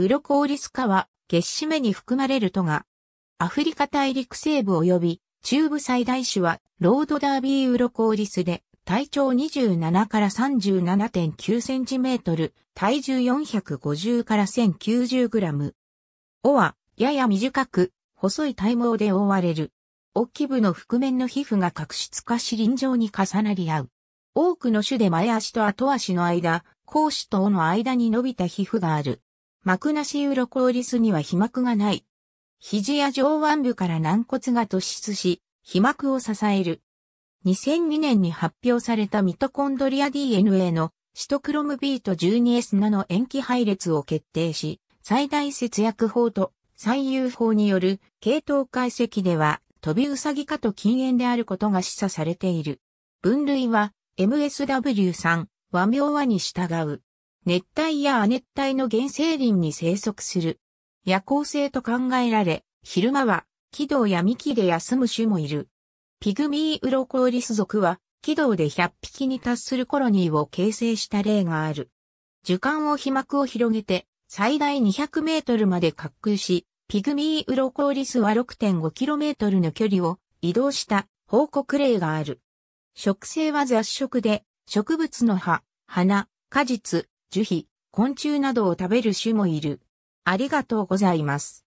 ウロコオリスカは、月締めに含まれるとが、アフリカ大陸西部及び中部最大種はロードダービーウロコオリスで体長27から37.9センチメートル、体重450から1090グラム。尾はやや短く、細い体毛で覆われる。大き部の覆面の皮膚が角質化し臨場に重なり合う。多くの種で前足と後足の間、甲子と尾の間に伸びた皮膚がある。幕なしウロコウリスには皮膜がない。肘や上腕部から軟骨が突出し、皮膜を支える。2002年に発表されたミトコンドリア DNA のシトクロム B と 12S ナの塩基配列を決定し、最大節約法と最優法による系統解析では、飛びウサギ科と禁煙であることが示唆されている。分類は MSW3、和名和に従う。熱帯や亜熱帯の原生林に生息する。夜行性と考えられ、昼間は、軌道や幹で休む種もいる。ピグミーウロコーリス族は、軌道で100匹に達するコロニーを形成した例がある。樹幹を皮膜を広げて、最大200メートルまで滑空し、ピグミーウロコーリスは6 5トルの距離を移動した報告例がある。植生は雑食で、植物の葉、花、果実、樹皮、昆虫などを食べる種もいる。ありがとうございます。